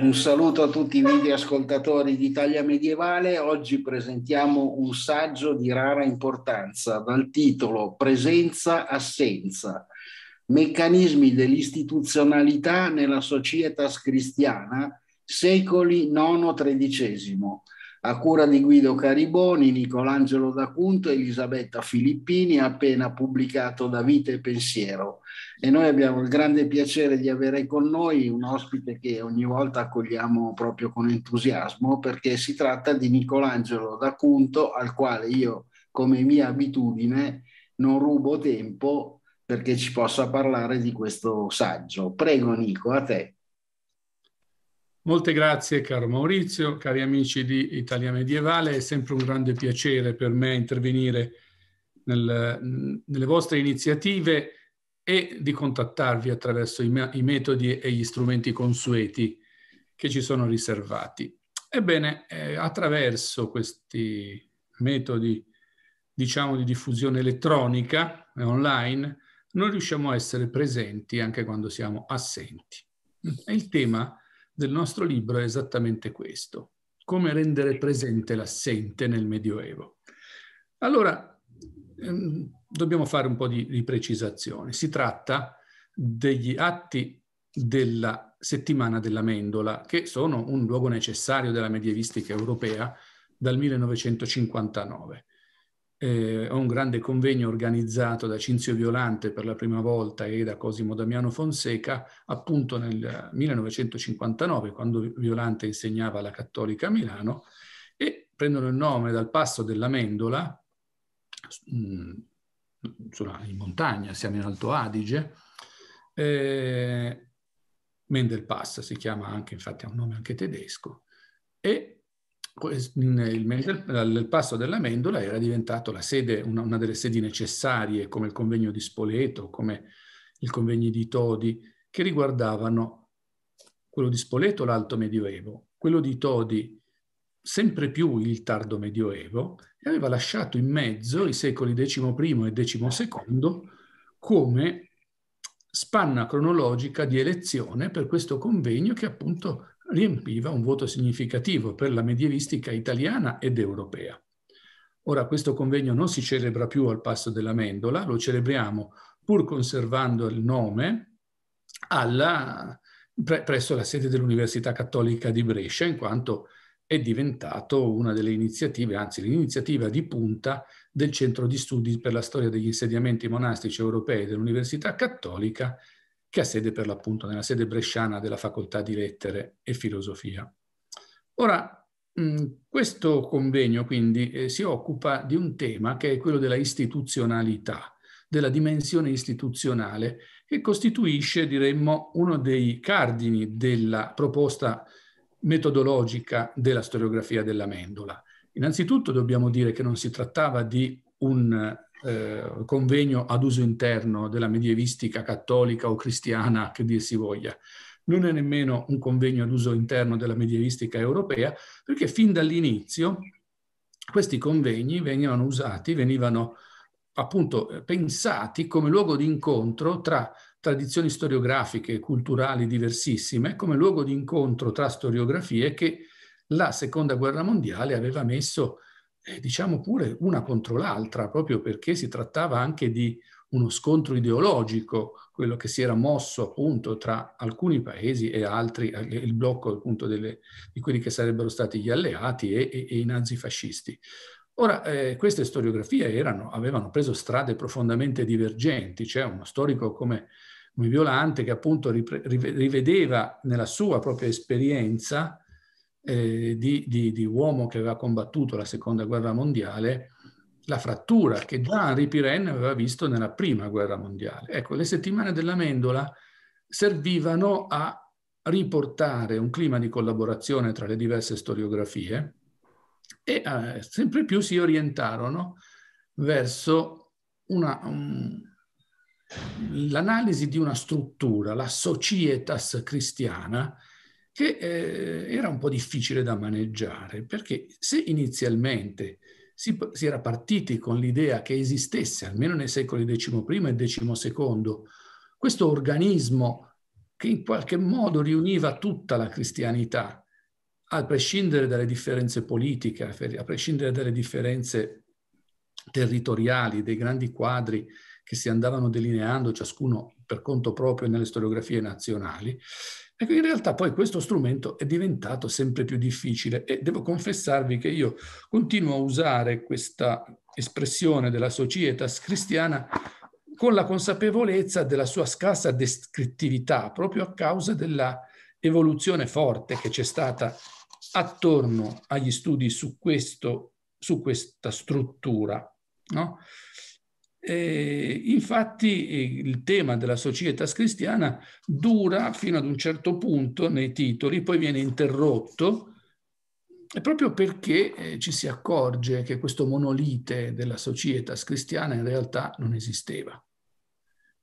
Un saluto a tutti i video ascoltatori d'Italia Medievale. Oggi presentiamo un saggio di rara importanza dal titolo Presenza-assenza. Meccanismi dell'istituzionalità nella società cristiana, secoli IX-XIII a cura di Guido Cariboni, Nicolangelo D'Acunto e Elisabetta Filippini, appena pubblicato da Vita e Pensiero. E noi abbiamo il grande piacere di avere con noi un ospite che ogni volta accogliamo proprio con entusiasmo, perché si tratta di Nicolangelo D'Acunto, al quale io, come mia abitudine, non rubo tempo perché ci possa parlare di questo saggio. Prego Nico, a te. Molte grazie caro Maurizio, cari amici di Italia Medievale, è sempre un grande piacere per me intervenire nel, nelle vostre iniziative e di contattarvi attraverso i, i, metodi e gli strumenti consueti che ci sono riservati. Ebbene, eh, attraverso questi metodi, diciamo, di diffusione elettronica e online, noi riusciamo a essere presenti anche quando siamo assenti. E il tema è del nostro libro è esattamente questo, come rendere presente l'assente nel Medioevo. Allora, ehm, dobbiamo fare un po' di, di precisazione. Si tratta degli atti della settimana della mendola, che sono un luogo necessario della medievistica europea dal 1959 eh, a un grande convegno organizzato da Cinzio Violante per la prima volta e da Cosimo Damiano Fonseca, appunto nel 1959, quando Violante insegnava alla Cattolica a Milano, e prendono il nome dal passo della Mendola mm, in montagna, siamo in Alto Adige, eh, Mendelpass si chiama anche, infatti ha un nome anche tedesco, e il, il passo della Mendola era diventato sede, una, una, delle sedi necessarie, come il convegno di Spoleto, come il convegno di Todi, che riguardavano quello di Spoleto l'alto medioevo, quello di Todi sempre più il tardo medioevo e aveva lasciato in mezzo i secoli XI e XII come spanna cronologica di elezione per questo convegno che appunto riempiva un vuoto significativo per la medievistica italiana ed europea. Ora questo convegno non si celebra più al Passo della Mendola, lo celebriamo pur conservando il nome alla, pre, presso la sede dell'Università Cattolica di Brescia, in quanto è diventato una delle iniziative, anzi l'iniziativa di punta del Centro di Studi per la Storia degli Insediamenti Monastici Europei dell'Università Cattolica che ha sede per l'appunto nella sede bresciana della Facoltà di Lettere e Filosofia. Ora, questo convegno quindi eh, si occupa di un tema che è quello della istituzionalità, della dimensione istituzionale che costituisce, diremmo, uno dei cardini della proposta metodologica della storiografia della mendola. Innanzitutto dobbiamo dire che non si trattava di un eh, convegno ad uso interno della medievistica cattolica o cristiana che dir si voglia. Non è nemmeno un convegno ad uso interno della medievistica europea, perché fin dall'inizio questi convegni venivano usati, venivano appunto eh, pensati come luogo di incontro tra tradizioni storiografiche e culturali diversissime, come luogo di incontro tra storiografie che la seconda guerra mondiale aveva messo diciamo pure una contro l'altra, proprio perché si trattava anche di uno scontro ideologico, quello che si era mosso appunto tra alcuni paesi e altri, eh, il blocco appunto delle, di quelli che sarebbero stati gli alleati e, e, e i nazifascisti. Ora, eh, queste storiografie erano, avevano preso strade profondamente divergenti, c'è cioè uno storico come, come Violante che appunto rivedeva nella sua propria esperienza eh, di, di, di, uomo che aveva combattuto la seconda guerra mondiale, la frattura che già Henri Pirenne aveva visto nella prima guerra mondiale. Ecco, le settimane della mendola servivano a riportare un clima di collaborazione tra le diverse storiografie e eh, sempre più si orientarono verso um, l'analisi di una struttura, la societas cristiana, che eh, era un po' difficile da maneggiare, perché se inizialmente si, si era partiti con l'idea che esistesse, almeno nei secoli X e XII, questo organismo che in qualche modo riuniva tutta la cristianità, a prescindere dalle differenze politiche, a prescindere dalle differenze territoriali, dei grandi quadri che si andavano delineando ciascuno per conto proprio nelle storiografie nazionali, Ecco, in realtà poi questo strumento è diventato sempre più difficile e devo confessarvi che io continuo a usare questa espressione della societas cristiana con la consapevolezza della sua scarsa descrittività, proprio a causa della evoluzione forte che c'è stata attorno agli studi su, questo, su questa struttura. No? E infatti il tema della Societas cristiana dura fino ad un certo punto nei titoli, poi viene interrotto, proprio perché eh, ci si accorge che questo monolite della Societas cristiana in realtà non esisteva.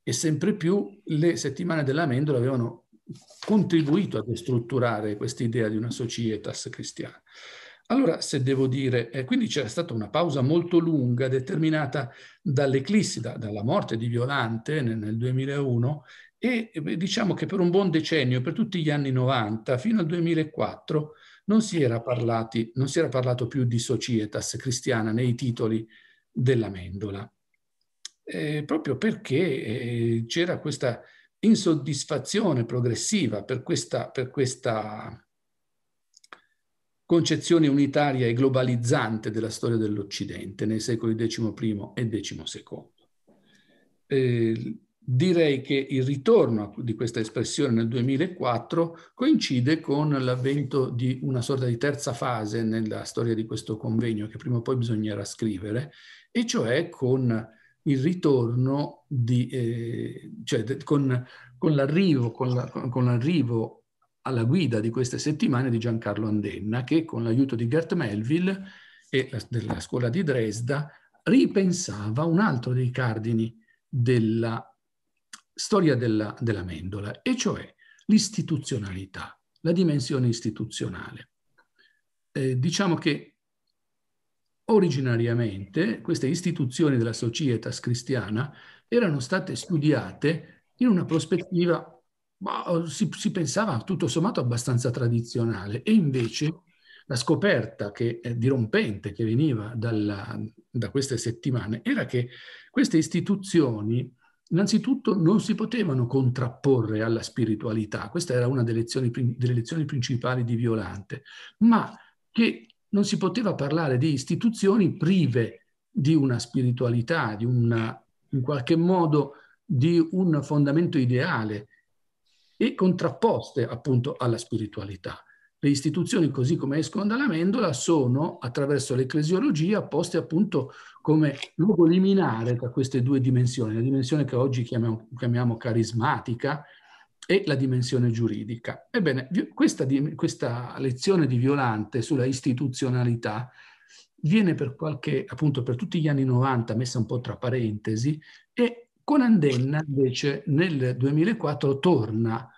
E sempre più le settimane della Mendola avevano contribuito a destrutturare questa idea di una Societas cristiana. Allora, se devo dire, eh, quindi c'era stata una pausa molto lunga determinata dall'eclissi, da, dalla morte di Violante nel, nel 2001 e diciamo che per un buon decennio, per tutti gli anni 90 fino al 2004, non si era, parlati, non si era parlato più di societas cristiana nei titoli della Mendola, eh, proprio perché eh, c'era questa insoddisfazione progressiva per questa, per questa concezione unitaria e globalizzante della storia dell'Occidente nei secoli XI e XII. Eh, direi che il ritorno di questa espressione nel 2004 coincide con l'avvento di una sorta di terza fase nella storia di questo convegno che prima o poi bisognerà scrivere, e cioè con il ritorno di, eh, cioè con, con l'arrivo, con la, con l'arrivo alla guida di queste settimane di Giancarlo Andenna, che con l'aiuto di Gert Melville e della scuola di Dresda ripensava un altro dei cardini della storia della, della mendola, e cioè l'istituzionalità, la dimensione istituzionale. Eh, diciamo che originariamente queste istituzioni della societas cristiana erano state studiate in una prospettiva ma oh, si, si pensava tutto sommato abbastanza tradizionale e invece la scoperta che, eh, dirompente che veniva dalla, da queste settimane era che queste istituzioni innanzitutto non si potevano contrapporre alla spiritualità, questa era una delle lezioni, delle lezioni principali di Violante, ma che non si poteva parlare di istituzioni prive di una spiritualità, di una, in qualche modo di un fondamento ideale, e contrapposte appunto alla spiritualità. Le istituzioni, così come escono dalla mendola, sono, attraverso l'ecclesiologia, poste appunto come luogo liminare tra queste due dimensioni, la dimensione che oggi chiamiamo, chiamiamo carismatica e la dimensione giuridica. Ebbene, questa, questa lezione di Violante sulla istituzionalità viene per qualche, appunto per tutti gli anni 90 messa un po' tra parentesi e con Andenna invece nel 2004 torna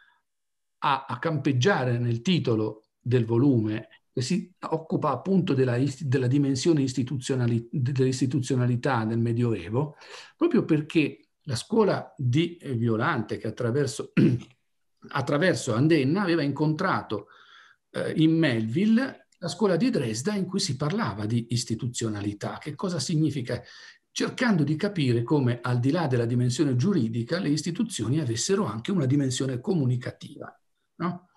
a, a campeggiare nel titolo del volume che si occupa appunto della, della dimensione istituzionali, dell'istituzionalità del Medioevo, proprio perché la scuola di eh, Violante che attraverso, attraverso Andenna aveva incontrato eh, in Melville la scuola di Dresda in cui si parlava di istituzionalità, che cosa significa cercando di capire come, al di là della dimensione giuridica, le istituzioni avessero anche una dimensione comunicativa. No?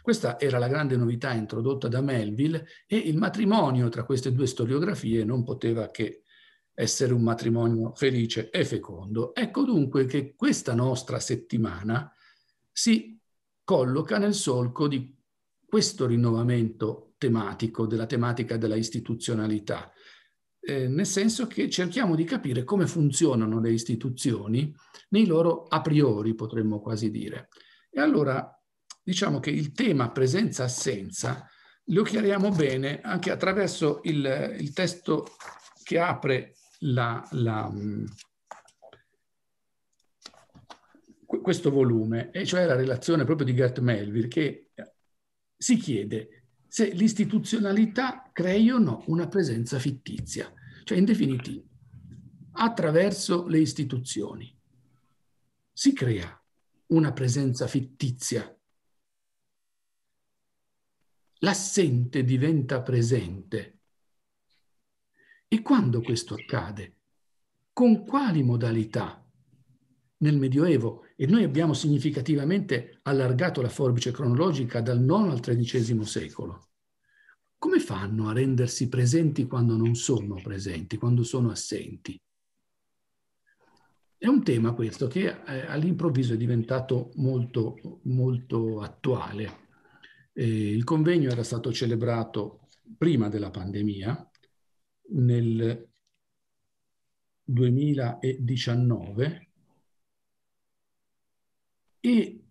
Questa era la grande novità introdotta da Melville e il matrimonio tra queste due storiografie non poteva che essere un matrimonio felice e fecondo. Ecco dunque che questa nostra settimana si colloca nel solco di questo rinnovamento tematico, della tematica della istituzionalità, eh, nel senso che cerchiamo di capire come funzionano le istituzioni nei loro a priori, potremmo quasi dire. E allora diciamo che il tema presenza-assenza lo chiariamo bene anche attraverso il, il testo che apre la, la, mm, questo volume, e cioè la relazione proprio di Gert Melville, che si chiede se l'istituzionalità crei o no una presenza fittizia, cioè in definitiva attraverso le istituzioni si crea una presenza fittizia. L'assente diventa presente. E quando questo accade? Con quali modalità? Nel Medioevo e noi abbiamo significativamente allargato la forbice cronologica dal IX al XIII secolo. Come fanno a rendersi presenti quando non sono presenti, quando sono assenti? È un tema questo che eh, all'improvviso è diventato molto, molto attuale. Eh, il convegno era stato celebrato prima della pandemia, nel 2019, e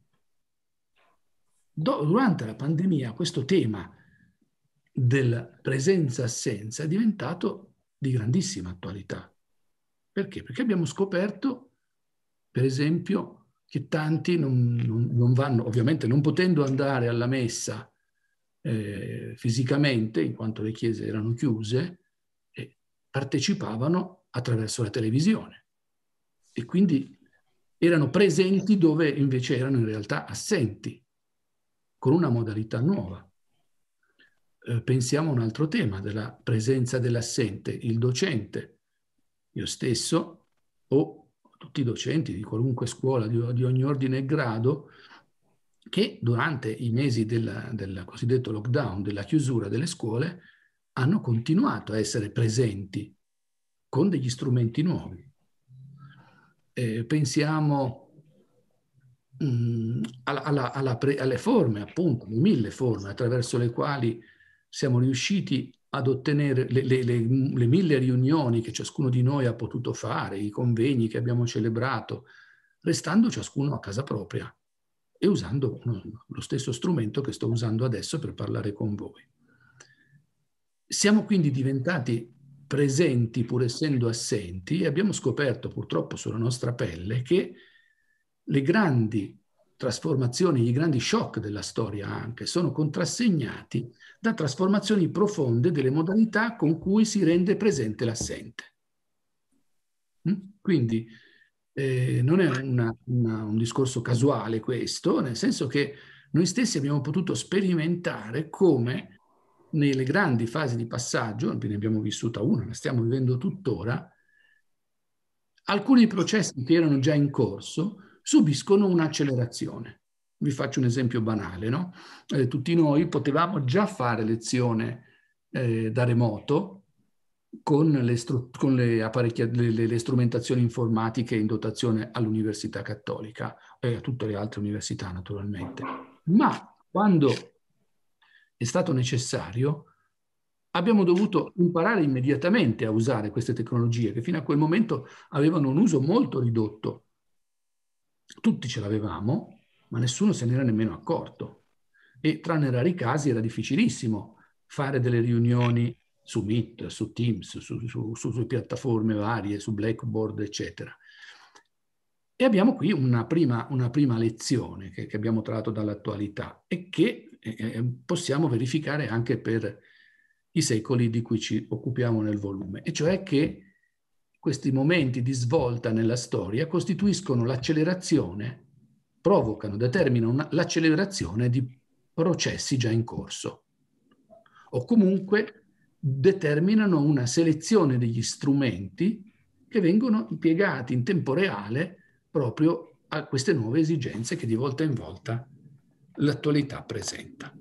do, durante la pandemia questo tema della presenza-assenza è diventato di grandissima attualità. Perché? Perché abbiamo scoperto, per esempio, che tanti non, non, non vanno, ovviamente non potendo andare alla messa eh, fisicamente, in quanto le chiese erano chiuse, partecipavano attraverso la televisione. E quindi erano presenti dove invece erano in realtà assenti, con una modalità nuova. Eh, pensiamo a un altro tema della presenza dell'assente, il docente. Io stesso o tutti i docenti di qualunque scuola, di, di ogni ordine e grado, che durante i mesi del cosiddetto lockdown, della chiusura delle scuole, hanno continuato a essere presenti con degli strumenti nuovi eh, pensiamo mh, mm, alla, alla, alla alle forme, appunto, le mille forme attraverso le quali siamo riusciti ad ottenere le, le, le, le, mille riunioni che ciascuno di noi ha potuto fare, i convegni che abbiamo celebrato, restando ciascuno a casa propria e usando lo stesso strumento che sto usando adesso per parlare con voi. Siamo quindi diventati presenti pur essendo assenti e abbiamo scoperto purtroppo sulla nostra pelle che le grandi trasformazioni, i grandi shock della storia anche sono contrassegnati da trasformazioni profonde delle modalità con cui si rende presente l'assente. Mm? Quindi eh, non è una, una, un discorso casuale questo, nel senso che noi stessi abbiamo potuto sperimentare come nelle grandi fasi di passaggio, ne abbiamo vissuta una, la stiamo vivendo tuttora, alcuni processi che erano già in corso subiscono un'accelerazione. Vi faccio un esempio banale, no? eh, tutti noi potevamo già fare lezione eh, da remoto con, le, stru- con le, le, le, strumentazioni informatiche in dotazione all'Università Cattolica e eh, a tutte le altre università, naturalmente. Ma quando è stato necessario, abbiamo dovuto imparare immediatamente a usare queste tecnologie che fino a quel momento avevano un uso molto ridotto. Tutti ce l'avevamo, ma nessuno se n'era nemmeno accorto. E tranne rari casi era difficilissimo fare delle riunioni su Meet, su Teams, su, su, su, su piattaforme varie, su Blackboard, eccetera. E abbiamo qui una prima, una prima lezione che, che abbiamo tratto dall'attualità e che possiamo verificare anche per i secoli di cui ci occupiamo nel volume, e cioè che questi momenti di svolta nella storia costituiscono l'accelerazione, provocano, determinano l'accelerazione di processi già in corso o comunque determinano una selezione degli strumenti che vengono impiegati in tempo reale proprio a queste nuove esigenze che di volta in volta l'attualità presenta.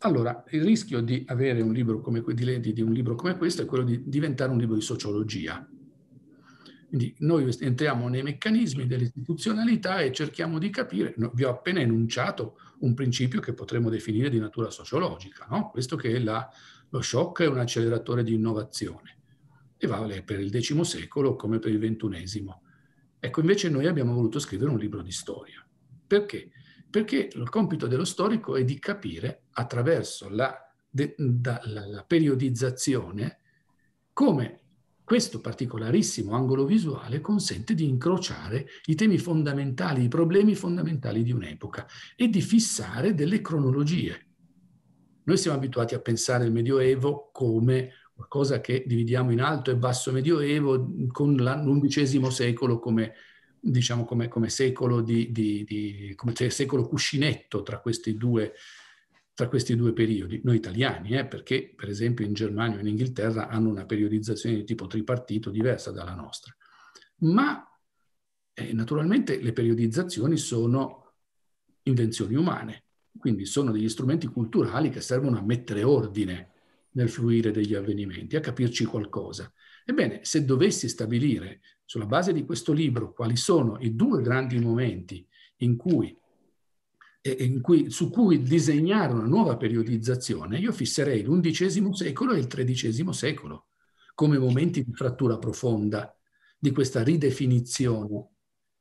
Allora, il rischio di avere un libro come di Lady, di un libro come questo, è quello di diventare un libro di sociologia. Quindi noi entriamo nei meccanismi dell'istituzionalità e cerchiamo di capire, no, vi ho appena enunciato un principio che potremmo definire di natura sociologica, no? questo che è la, lo shock è un acceleratore di innovazione e vale per il X secolo come per il XXI. Ecco, invece noi abbiamo voluto scrivere un libro di storia. Perché? perché il compito dello storico è di capire attraverso la, de, da, la, la periodizzazione come questo particolarissimo angolo visuale consente di incrociare i temi fondamentali, i problemi fondamentali di un'epoca e di fissare delle cronologie. Noi siamo abituati a pensare il Medioevo come qualcosa che dividiamo in alto e basso Medioevo con l'undicesimo secolo come diciamo, come, come, secolo di, di, di come cioè, secolo cuscinetto tra questi due, tra questi due periodi, noi italiani, eh, perché per esempio in Germania o in Inghilterra hanno una periodizzazione di tipo tripartito diversa dalla nostra. Ma eh, naturalmente le periodizzazioni sono invenzioni umane, quindi sono degli strumenti culturali che servono a mettere ordine nel fluire degli avvenimenti, a capirci qualcosa. Ebbene, se dovessi stabilire sulla base di questo libro quali sono i due grandi momenti in cui, in cui, su cui disegnare una nuova periodizzazione, io fisserei l'undicesimo secolo e il tredicesimo secolo come momenti di frattura profonda di questa ridefinizione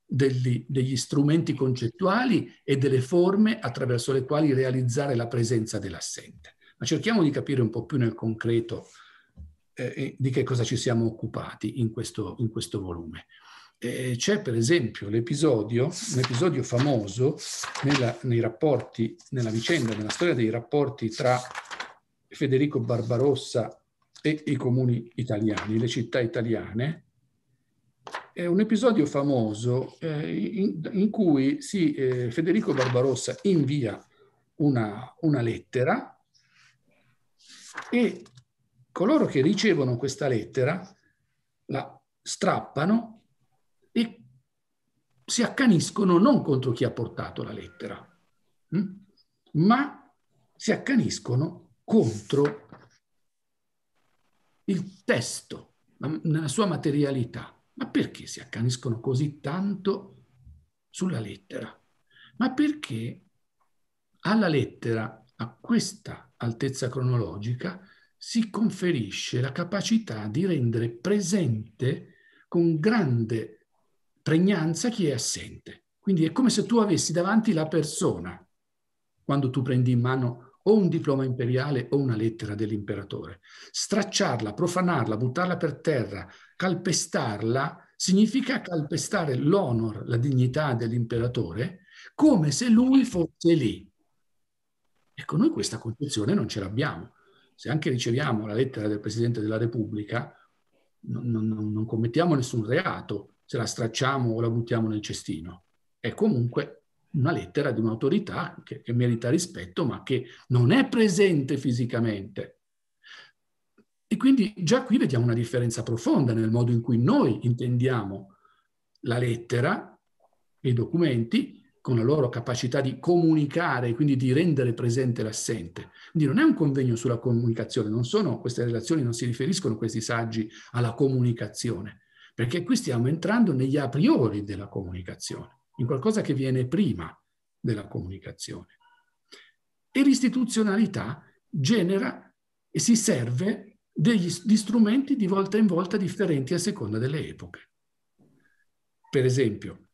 degli, degli, strumenti concettuali e delle forme attraverso le quali realizzare la presenza dell'assente. Ma cerchiamo di capire un po' più nel concreto eh, di che cosa ci siamo occupati in questo, in questo volume. Eh, c'è per esempio l'episodio, un episodio famoso nella, nei rapporti, nella vicenda, nella storia dei rapporti tra Federico Barbarossa e i comuni italiani, le città italiane, è un episodio famoso eh, in, in, cui sì, eh, Federico Barbarossa invia una, una lettera e coloro che ricevono questa lettera la strappano e si accaniscono non contro chi ha portato la lettera, hm? ma si accaniscono contro il testo nella sua materialità. Ma perché si accaniscono così tanto sulla lettera? Ma perché alla lettera, a questa altezza cronologica, si conferisce la capacità di rendere presente con grande pregnanza chi è assente. Quindi è come se tu avessi davanti la persona quando tu prendi in mano o un diploma imperiale o una lettera dell'imperatore. Stracciarla, profanarla, buttarla per terra, calpestarla, significa calpestare l'onor, la dignità dell'imperatore, come se lui fosse lì. Ecco, noi questa concezione non ce l'abbiamo se anche riceviamo la lettera del Presidente della Repubblica, non, non, non commettiamo nessun reato se la stracciamo o la buttiamo nel cestino. È comunque una lettera di un'autorità che, che merita rispetto, ma che non è presente fisicamente. E quindi già qui vediamo una differenza profonda nel modo in cui noi intendiamo la lettera, i documenti con la loro capacità di comunicare quindi di rendere presente l'assente. Quindi non è un convegno sulla comunicazione, non sono queste relazioni, non si riferiscono questi saggi alla comunicazione, perché qui stiamo entrando negli a priori della comunicazione, in qualcosa che viene prima della comunicazione. E l'istituzionalità genera e si serve degli, di strumenti di volta in volta differenti a seconda delle epoche. Per esempio,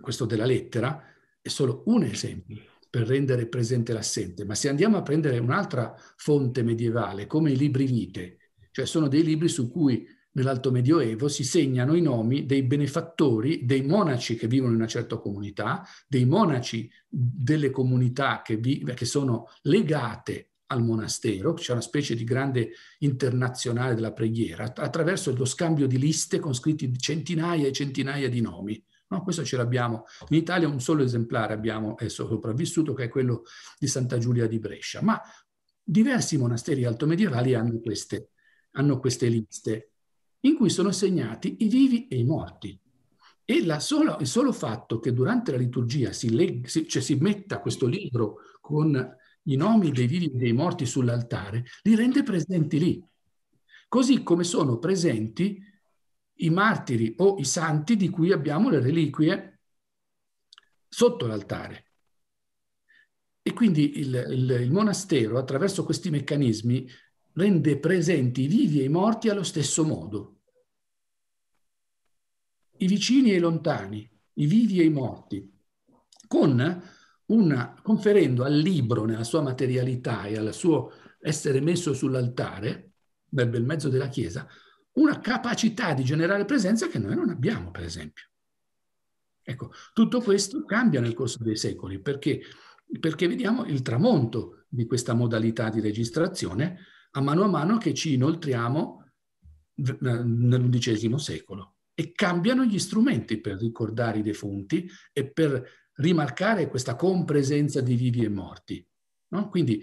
questo della lettera è solo un esempio per rendere presente l'assente, ma se andiamo a prendere un'altra fonte medievale, come i libri vite, cioè sono dei libri su cui nell'Alto Medioevo si segnano i nomi dei benefattori, dei monaci che vivono in una certa comunità, dei monaci delle comunità che, vi, che sono legate al monastero, c'è una specie di grande internazionale della preghiera, attraverso lo scambio di liste con scritti centinaia e centinaia di nomi. No, questo ce l'abbiamo. In Italia un solo esemplare abbiamo, è sopravvissuto, che è quello di Santa Giulia di Brescia, ma diversi monasteri altomedievali hanno queste, hanno queste liste in cui sono segnati i vivi e i morti. E sola, il solo fatto che durante la liturgia si, leg, si, cioè si metta questo libro con i nomi dei vivi e dei morti sull'altare, li rende presenti lì. Così come sono presenti i martiri o i santi di cui abbiamo le reliquie sotto l'altare. E quindi il, il, il, monastero, attraverso questi meccanismi, rende presenti i vivi e i morti allo stesso modo. I vicini e i lontani, i vivi e i morti, con una, conferendo al libro nella sua materialità e al suo essere messo sull'altare, nel bel mezzo della Chiesa, una capacità di generare presenza che noi non abbiamo, per esempio. Ecco, tutto questo cambia nel corso dei secoli perché, perché vediamo il tramonto di questa modalità di registrazione a mano a mano che ci inoltriamo eh, nell'undicesimo secolo e cambiano gli strumenti per ricordare i defunti e per rimarcare questa compresenza di vivi e morti. No? Quindi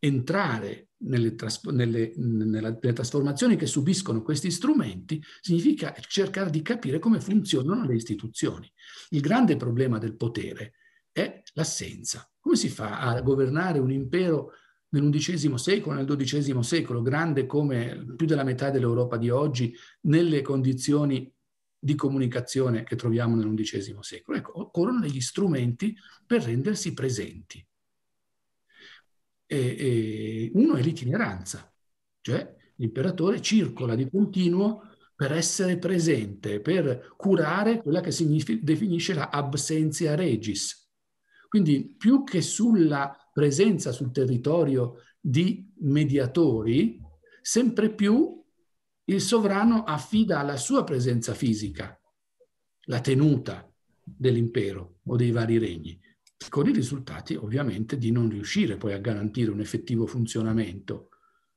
entrare nelle, tras- nelle, nella, nelle, trasformazioni che subiscono questi strumenti significa cercare di capire come funzionano le istituzioni. Il grande problema del potere è l'assenza. Come si fa a governare un impero nell'undicesimo secolo, nel dodicesimo secolo, grande come più della metà dell'Europa di oggi, nelle condizioni di comunicazione che troviamo nell'undicesimo secolo? Ecco, occorrono degli strumenti per rendersi presenti. E, e uno è l'itineranza, cioè l'imperatore circola di continuo per essere presente, per curare quella che definisce la absentia regis. Quindi più che sulla presenza sul territorio di mediatori, sempre più il sovrano affida alla sua presenza fisica la tenuta dell'impero o dei vari regni con i risultati ovviamente di non riuscire poi a garantire un effettivo funzionamento,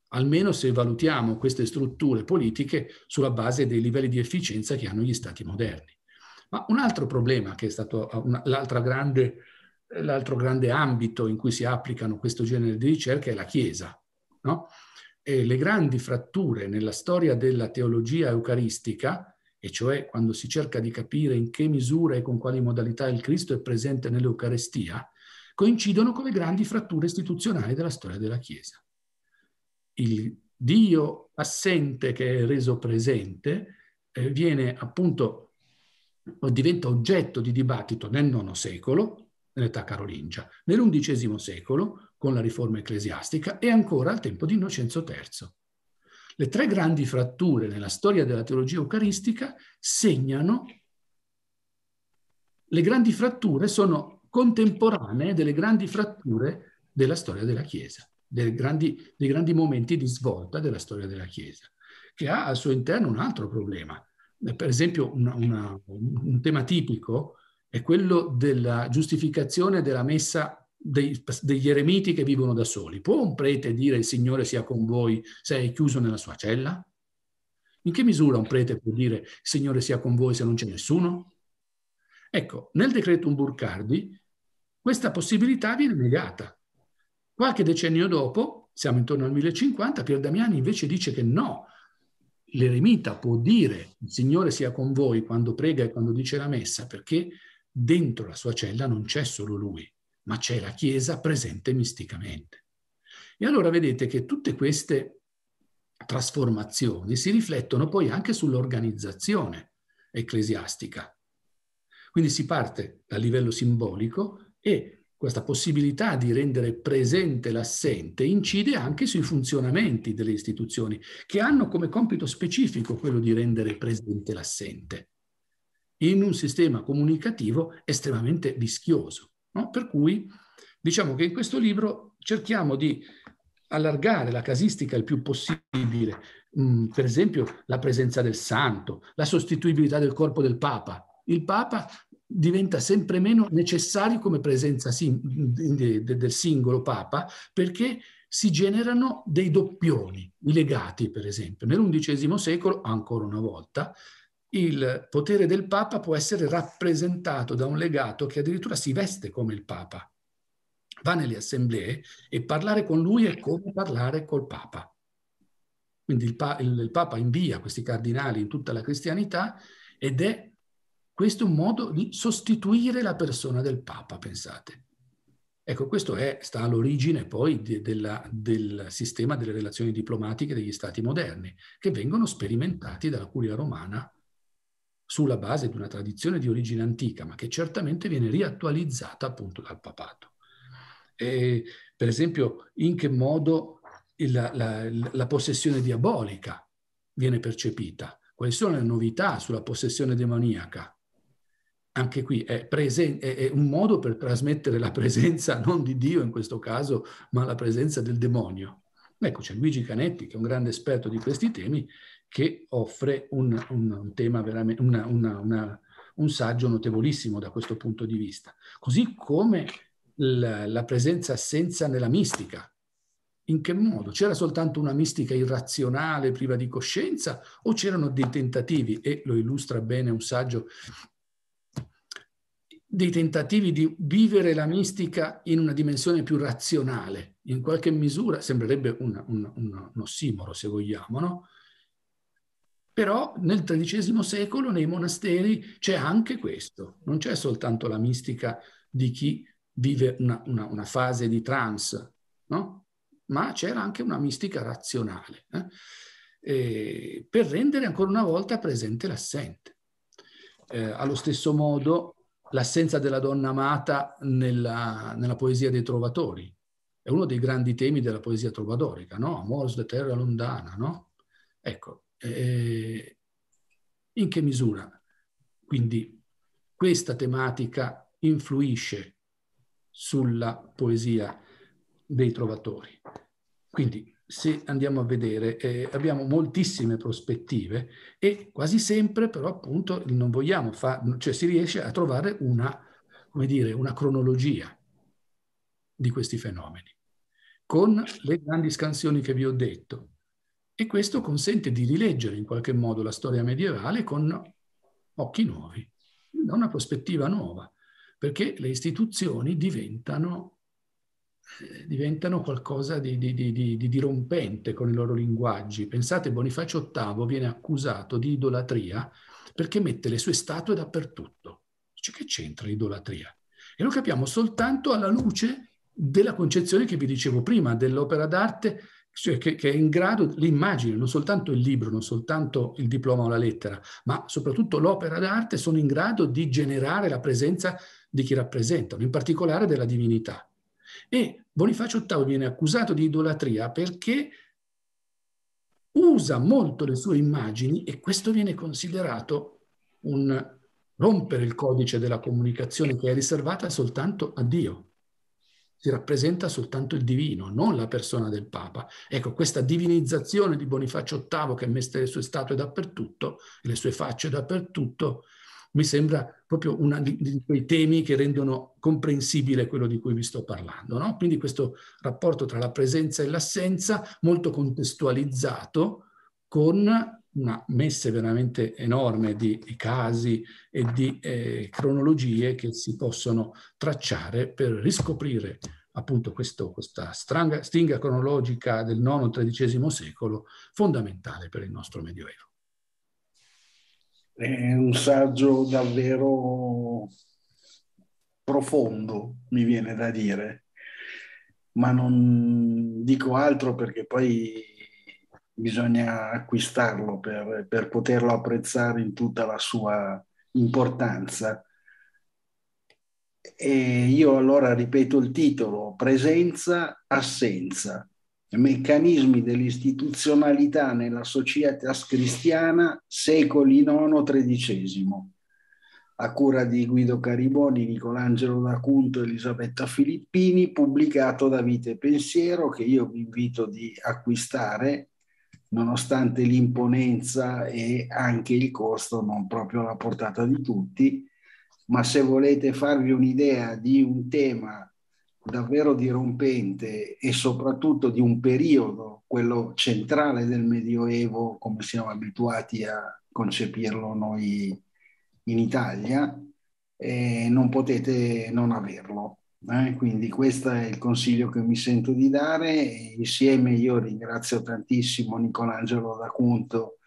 almeno se valutiamo queste strutture politiche sulla base dei livelli di efficienza che hanno gli stati moderni. Ma un altro problema che è stato eh, una, grande, eh, l'altro grande ambito in cui si applicano questo genere di ricerche è la Chiesa. No? le grandi fratture nella storia della teologia eucaristica e cioè quando si cerca di capire in che misura e con quali modalità il Cristo è presente nell'Eucarestia, coincidono con le grandi fratture istituzionali della storia della Chiesa. Il Dio assente che è reso presente eh, viene appunto diventa oggetto di dibattito nel IX secolo, nell'età carolingia, nell'undicesimo secolo con la riforma ecclesiastica e ancora al tempo di Innocenzo III. Le tre grandi fratture nella storia della teologia eucaristica segnano, le grandi fratture sono contemporanee delle grandi fratture della storia della Chiesa, dei grandi, dei grandi momenti di svolta della storia della Chiesa, che ha al suo interno un altro problema. Per esempio una, una, un tema tipico è quello della giustificazione della messa dei, degli eremiti che vivono da soli. Può un prete dire il Signore sia con voi se è chiuso nella sua cella? In che misura un prete può dire il Signore sia con voi se non c'è nessuno? Ecco, nel decreto Burcardi questa possibilità viene negata. Qualche decennio dopo, siamo intorno al 1050, Pier Damiani invece dice che no, l'eremita può dire il Signore sia con voi quando prega e quando dice la messa, perché dentro la sua cella non c'è solo lui, ma c'è la Chiesa presente misticamente. E allora vedete che tutte queste trasformazioni si riflettono poi anche sull'organizzazione ecclesiastica. Quindi si parte dal livello simbolico e questa possibilità di rendere presente l'assente incide anche sui funzionamenti delle istituzioni, che hanno come compito specifico quello di rendere presente l'assente, in un sistema comunicativo estremamente rischioso. No? Per cui diciamo che in questo libro cerchiamo di allargare la casistica il più possibile, mm, per esempio la presenza del santo, la sostituibilità del corpo del Papa. Il Papa diventa sempre meno necessario come presenza sin- de- de- del singolo Papa perché si generano dei doppioni, i legati per esempio. Nell'undicesimo secolo, ancora una volta, il potere del Papa può essere rappresentato da un legato che addirittura si veste come il Papa. Va nelle assemblee e parlare con lui è come parlare col Papa. Quindi il, pa- il Papa invia questi cardinali in tutta la cristianità ed è questo un modo di sostituire la persona del Papa, pensate. Ecco, questo è, sta all'origine poi de, della, del sistema delle relazioni diplomatiche degli stati moderni, che vengono sperimentati dalla curia romana sulla base di una tradizione di origine antica, ma che certamente viene riattualizzata appunto dal papato. E, per esempio, in che modo la, la, la possessione diabolica viene percepita? Quali sono le novità sulla possessione demoniaca? anche qui è, presen- è, un modo per trasmettere la presenza non di Dio in questo caso, ma la presenza del demonio. Ecco, c'è Luigi Canetti, che è un grande esperto di questi temi, che offre un, un, un tema veramente, una, una, una, un saggio notevolissimo da questo punto di vista. Così come la, la presenza assenza nella mistica. In che modo? C'era soltanto una mistica irrazionale, priva di coscienza, o c'erano dei tentativi, e lo illustra bene un saggio dei tentativi di vivere la mistica in una dimensione più razionale, in qualche misura, sembrerebbe un, un, un, un ossimoro se vogliamo, no? Però nel XIII secolo nei monasteri c'è anche questo, non c'è soltanto la mistica di chi vive una, una, una fase di trance, no? ma c'era anche una mistica razionale, eh? Eh, per rendere ancora una volta presente l'assente. Eh, allo stesso modo l'assenza della donna amata nella, nella poesia dei trovatori, è uno dei grandi temi della poesia trovadorica, no? Amors de terra lontana, no? Ecco, eh, in che misura quindi questa tematica influisce sulla poesia dei trovatori? Quindi se andiamo a vedere, eh, abbiamo moltissime prospettive e quasi sempre però appunto non vogliamo fare, cioè si riesce a trovare una, come dire, una cronologia di questi fenomeni con le grandi scansioni che vi ho detto. E questo consente di rileggere in qualche modo la storia medievale con occhi nuovi, da una prospettiva nuova, perché le istituzioni diventano, eh, diventano qualcosa di, di, di, di dirompente con i loro linguaggi. Pensate, Bonifacio VIII viene accusato di idolatria perché mette le sue statue dappertutto. Cioè, che c'entra l'idolatria? E lo capiamo soltanto alla luce della concezione che vi dicevo prima dell'opera d'arte, cioè che, che, è in grado l'immagine, non soltanto il libro, non soltanto il diploma o la lettera, ma soprattutto l'opera d'arte sono in grado di generare la presenza di chi rappresentano, in particolare della divinità. E Bonifacio VIII viene accusato di idolatria perché usa molto le sue immagini e questo viene considerato un rompere il codice della comunicazione che è riservata soltanto a Dio si rappresenta soltanto il divino, non la persona del Papa. Ecco, questa divinizzazione di Bonifacio VIII che ha messo le sue statue dappertutto, le sue facce dappertutto, mi sembra proprio uno di quei temi che rendono comprensibile quello di cui vi sto parlando. No? Quindi questo rapporto tra la presenza e l'assenza molto contestualizzato con una messe veramente enorme di, casi e di eh, cronologie che si possono tracciare per riscoprire appunto questo, questa stranga, stinga cronologica del IX-XIII secolo fondamentale per il nostro Medioevo. È un saggio davvero profondo, mi viene da dire, ma non dico altro perché poi bisogna acquistarlo per, per poterlo apprezzare in tutta la sua importanza. E io allora ripeto il titolo, presenza, assenza, meccanismi dell'istituzionalità nella società cristiana secoli IX-XIII, a cura di Guido Cariboni, Nicolangelo D'Acunto e Elisabetta Filippini, pubblicato da Vite e Pensiero, che io vi invito di acquistare nonostante l'imponenza e anche il costo non proprio alla portata di tutti, ma se volete farvi un'idea di un tema davvero dirompente e soprattutto di un periodo, quello centrale del Medioevo, come siamo abituati a concepirlo noi in Italia, eh, non potete non averlo. Eh, quindi questo è il consiglio che mi sento di dare. Insieme io ringrazio tantissimo Nicolangelo D'Acunto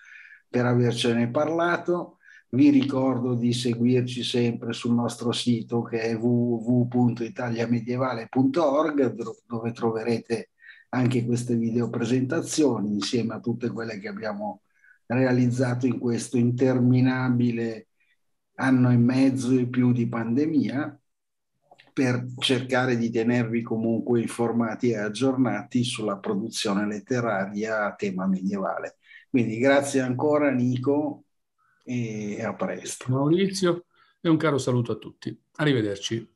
per avercene parlato. Vi ricordo di seguirci sempre sul nostro sito che è www.italiamedievale.org dove troverete anche queste video presentazioni insieme a tutte quelle che abbiamo realizzato in questo interminabile anno e mezzo e più di pandemia per cercare di tenervi comunque informati e aggiornati sulla produzione letteraria a tema medievale. Quindi grazie ancora Nico e a presto. Maurizio e un caro saluto a tutti. Arrivederci.